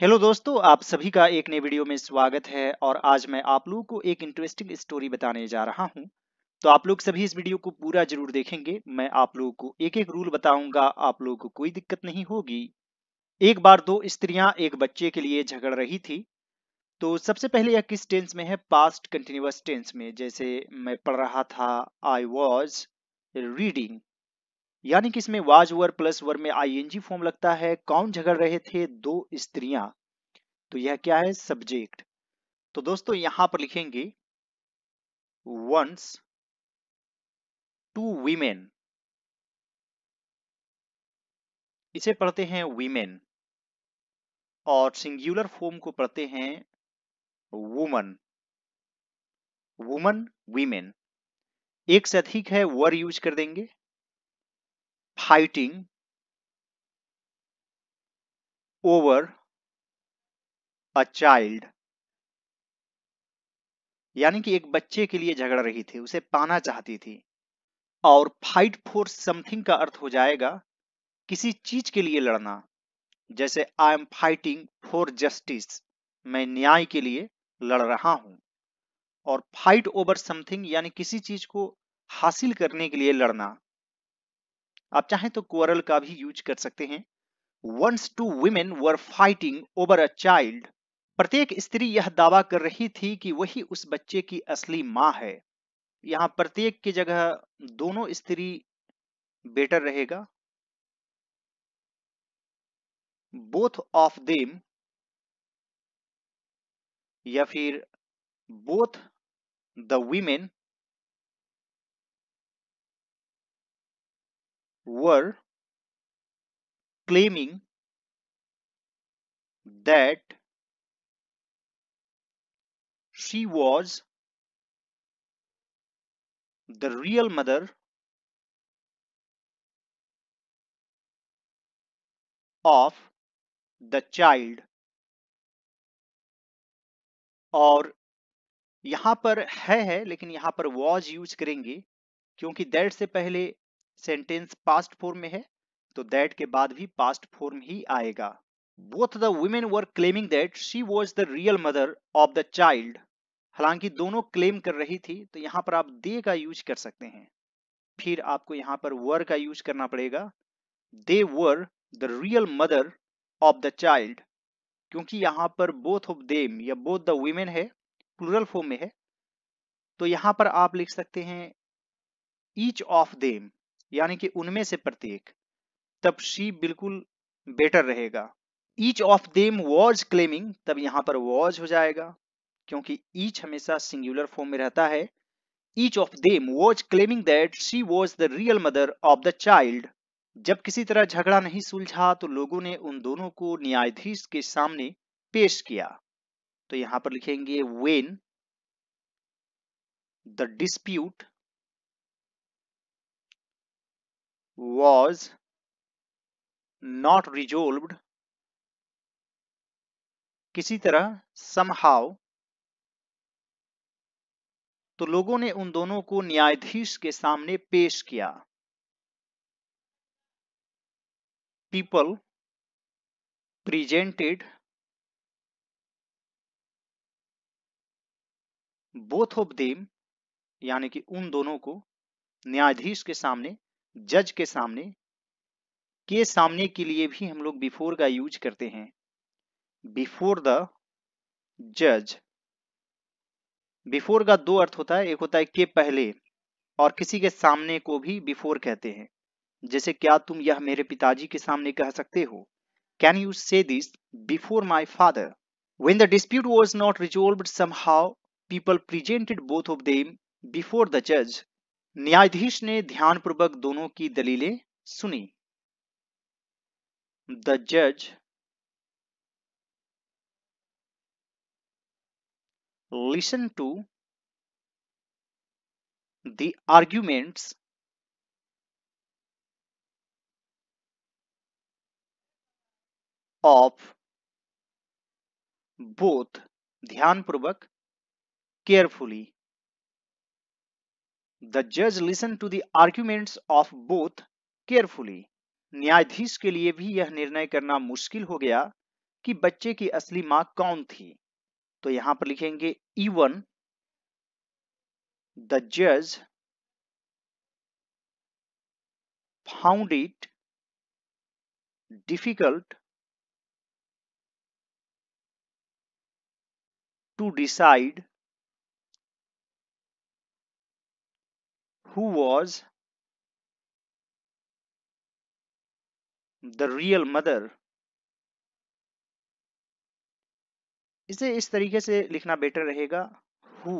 Hello दोस्तों आप सभी का एक नए वीडियो में स्वागत है और आज मैं आप लोगों को एक इंटरेस्टिंग स्टोरी बताने जा रहा हूं तो आप लोग सभी इस वीडियो को पूरा जरूर देखेंगे मैं आप लोगों को एक एक रूल बताऊंगा आप लोगों को कोई दिक्कत नहीं होगी एक बार दो स्त्रियां एक बच्चे के लिए झगड़ रही थी तो सबसे पहले यह किस टेंस में है पास्ट कंटिन्यूस टेंस में जैसे मैं पढ़ रहा था आई वॉज रीडिंग यानी कि इसमें वाज वर प्लस वर में आईएनजी फॉर्म लगता है कौन झगड़ रहे थे दो स्त्रियां तो यह क्या है सब्जेक्ट तो दोस्तों यहां पर लिखेंगे वंस टू वीमेन इसे पढ़ते हैं वीमेन और सिंगुलर फॉर्म को पढ़ते हैं वुमन वुमन वीमेन एक से अधिक है वर यूज कर देंगे heighting over अ चाइल्ड यानी कि एक बच्चे के लिए झगड़ रही थी उसे पाना चाहती थी और फाइट फॉर समथिंग का अर्थ हो जाएगा किसी चीज के लिए लड़ना जैसे I am fighting for justice मैं न्याय के लिए लड़ रहा हूं और फाइट ओवर समथिंग यानी किसी चीज को हासिल करने के लिए लड़ना आप चाहें तो क्वरल का भी यूज कर सकते हैं once two women were fighting over a child प्रत्येक स्त्री यह दावा कर रही थी कि वही उस बच्चे की असली माँ है यहाँ प्रत्येक की जगह दोनों स्त्री बेटर रहेगा बोथ ऑफ देम या फिर both the women were claiming that she was the real mother of the child और यहां पर है है लेकिन यहां पर वॉज यूज करेंगे क्योंकि दैट से पहले सेंटेंस पास्ट फॉर्म में है तो दैट के बाद भी पास्ट फॉर्म ही आएगा both the women were claiming that she was the real mother of the child हालांकि दोनों क्लेम कर रही थी तो यहाँ पर आप दे का यूज कर सकते हैं फिर आपको यहाँ पर वर का यूज करना पड़ेगा they were the real mother of the child क्योंकि यहाँ पर बोथ ऑफ देम या बोथ द वुमेन है प्लूरल फॉर्म में है तो यहाँ पर आप लिख सकते हैं ईच ऑफ देम यानी कि उनमें से प्रत्येक तब शी बिल्कुल बेटर रहेगा each of them was claiming तब यहां पर वॉज हो जाएगा क्योंकि ईच हमेशा सिंगुलर फॉर्म में रहता है each of them was claiming that she was the real mother of the child जब किसी तरह झगड़ा नहीं सुलझा तो लोगों ने उन दोनों को न्यायाधीश के सामने पेश किया तो यहां पर लिखेंगे when the dispute was not resolved किसी तरह somehow तो लोगों ने उन दोनों को न्यायाधीश के सामने पेश किया people presented both of them यानी कि उन दोनों को न्यायाधीश के सामने जज के सामने के सामने के लिए भी हम लोग बिफोर का यूज करते हैं बिफोर द जज बिफोर का दो अर्थ होता है एक होता है के पहले और किसी के सामने को भी बिफोर कहते हैं जैसे क्या तुम यह मेरे पिताजी के सामने कह सकते हो can you say this before my father when the dispute was not resolve somehow people presented both of them before the जज न्यायाधीश ने ध्यानपूर्वक दोनों की दलीलें सुनी द जज listen to the arguments of both ध्यानपूर्वक केयरफुली द जज listen to the arguments of both carefully न्यायाधीश के लिए भी यह निर्णय करना मुश्किल हो गया कि बच्चे की असली मां कौन थी तो यहां पर लिखेंगे इवन द जज found it difficult to decide who was the real mother इसे इस तरीके से लिखना बेटर रहेगा who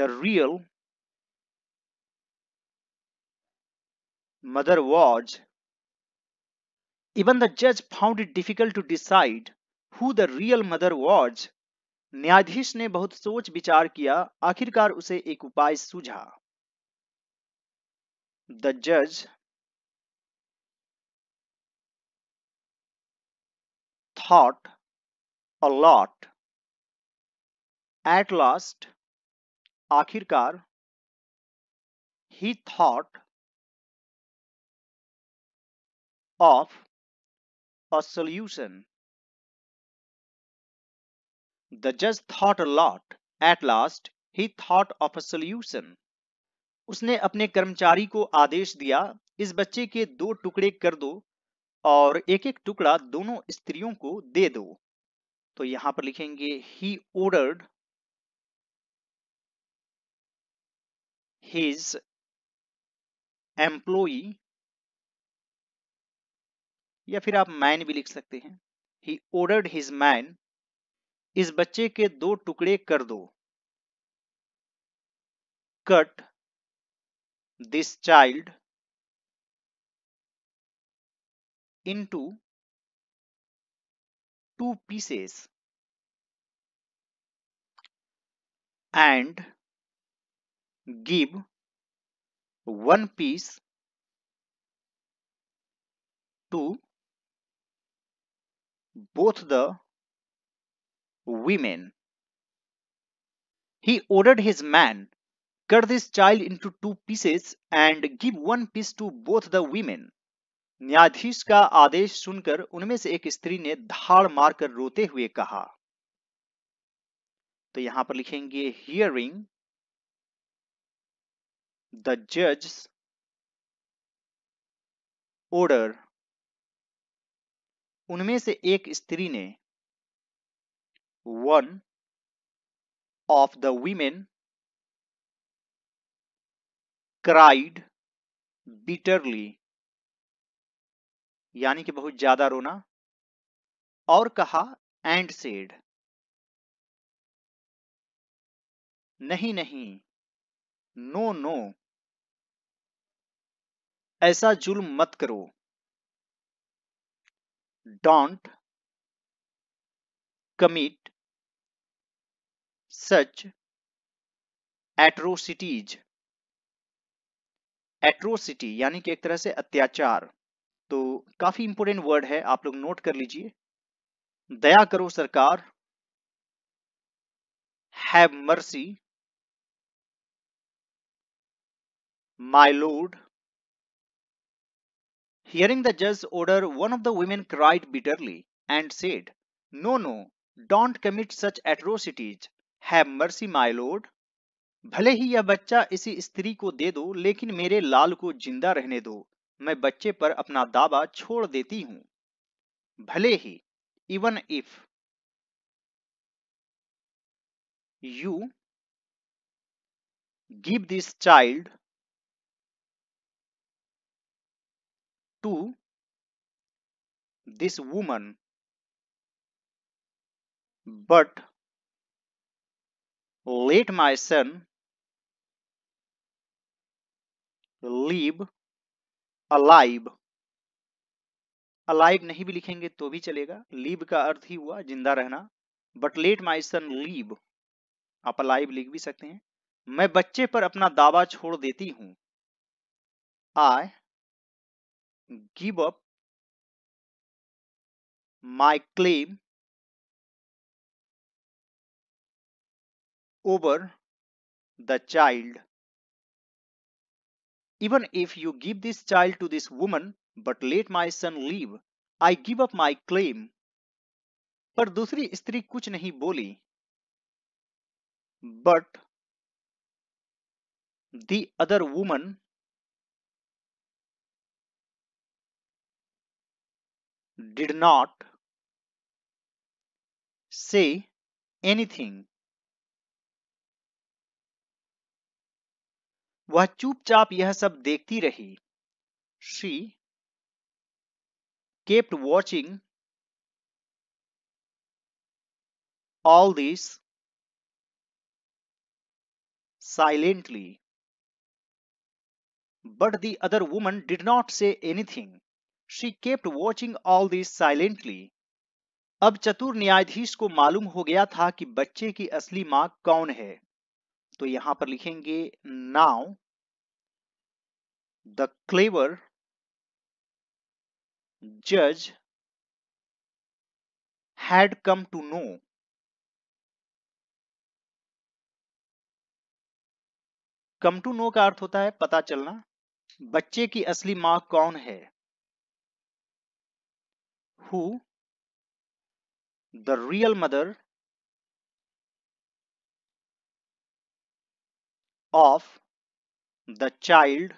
the real mother was even the judge found it difficult to decide who the real mother was न्यायाधीश ने बहुत सोच विचार किया आखिरकार उसे एक उपाय सूझा द जज thought a lot at last आखिरकार he thought of a solution The judge thought a lot. At last, he thought of a solution. उसने अपने कर्मचारी को आदेश दिया इस बच्चे के दो टुकड़े कर दो और एक एक टुकड़ा दोनों स्त्रियों को दे दो तो यहां पर लिखेंगे ही ओर्डर्ड हिज एम्प्लॉई या फिर आप मैन भी लिख सकते हैं ही ओर्डर्ड हिज मैन इस बच्चे के दो टुकड़े कर दो cut this child into two pieces and give one piece to both the women. He ordered his man, cut this child into two pieces and give one piece to both the women. न्यायाधीश का आदेश सुनकर उनमें से एक स्त्री ने धाड़ मारकर रोते हुए कहा तो यहां पर लिखेंगे हियरिंग द जज ऑर्डर उनमें से एक स्त्री ने one of the women cried bitterly यानी कि बहुत ज्यादा रोना और कहा एंड सेड नहीं नहीं नो नो ऐसा जुल्म मत करो don't commit such atrocities. Atrocity यानी कि एक तरह से अत्याचार तो काफी इंपोर्टेंट वर्ड है आप लोग नोट कर लीजिए दया करो सरकार have mercy my lord hearing the जज order one of the women cried bitterly and said no no don't commit such atrocities have mercy my lord भले ही यह बच्चा इसी स्त्री को दे दो लेकिन मेरे लाल को जिंदा रहने दो मैं बच्चे पर अपना दावा छोड़ देती हूं भले ही even if you give this child to this woman but let my son live alive alive नहीं भी लिखेंगे तो भी चलेगा लीव का अर्थ ही हुआ जिंदा रहना but let my son live आप अलाइव लिख भी सकते हैं मैं बच्चे पर अपना दावा छोड़ देती हूं I give up my claim over the child even if you give this child to this woman but let my son leave i give up my claim पर दूसरी स्त्री कुछ नहीं बोली but the other woman did not say anything वह चुपचाप यह सब देखती रही she kept watching all this silently but the other woman did not say anything she kept watching all this silently अब चतुर न्यायाधीश को मालूम हो गया था कि बच्चे की असली मां कौन है तो यहां पर लिखेंगे नाउ द क्लेवर जज had come to know come to know का अर्थ होता है पता चलना बच्चे की असली मां कौन है who the real mother of the child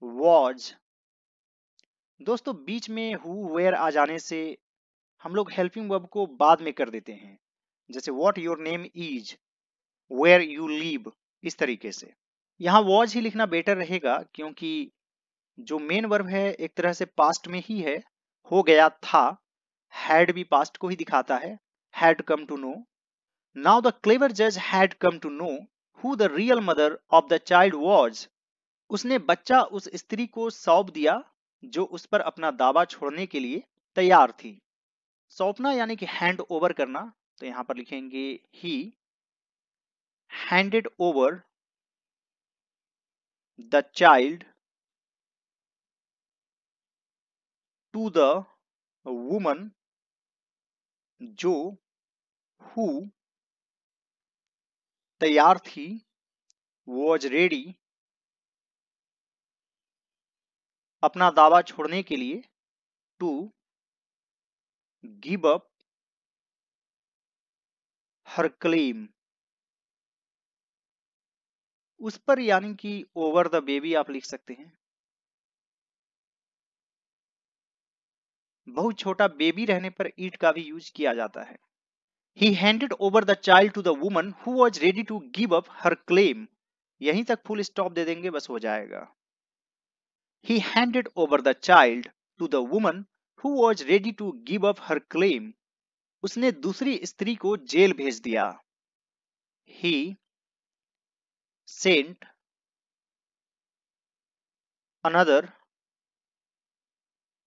was दोस्तों बीच में who where आ जाने से हम लोग हेल्पिंग वर्ब को बाद में कर देते हैं जैसे what your name is where you live इस तरीके से यहाँ वॉज ही लिखना बेटर रहेगा क्योंकि जो मेन वर्ब है एक तरह से पास्ट में ही है हो गया था हैड भी पास्ट को ही दिखाता है had come to know now the clever जज had come to know who the real mother of the child was उसने बच्चा उस स्त्री को सौंप दिया जो उस पर अपना दावा छोड़ने के लिए तैयार थी सौंपना यानी कि हैंड ओवर करना तो यहां पर लिखेंगे he handed over the child to the woman जो हु तैयार थी वॉज रेडी अपना दावा छोड़ने के लिए to give up her claim उस पर यानी कि ओवर द बेबी आप लिख सकते हैं बहुत छोटा बेबी रहने पर ईट का भी यूज किया जाता है He handed over the child to the woman who was ready to give up her claim. यहीं तक फुल स्टॉप दे देंगे बस हो जाएगा He handed over the child to the woman who was ready to give up her claim. उसने दूसरी स्त्री को जेल भेज दिया He sent another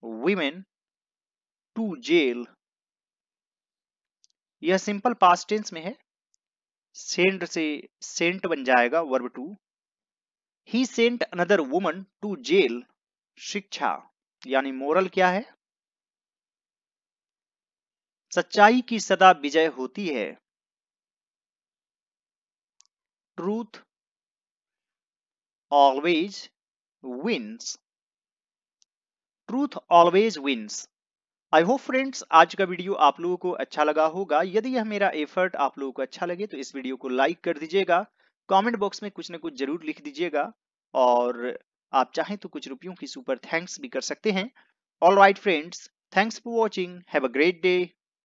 woman to jail यह सिंपल पास्ट टेंस में है सेंट से सेंट बन जाएगा verb two he sent another woman to jail शिक्षा यानी मोरल क्या है सच्चाई की सदा विजय होती है truth always wins truth always wins I hope friends आज का वीडियो आप लोगों को अच्छा लगा होगा यदि यह मेरा एफर्ट आप लोगों को अच्छा लगे तो इस वीडियो को लाइक कर दीजिएगा कमेंट बॉक्स में कुछ ना कुछ जरूर लिख दीजिएगा और आप चाहें तो कुछ रुपयों की सुपर थैंक्स भी कर सकते हैं all right friends thanks for watching have a great day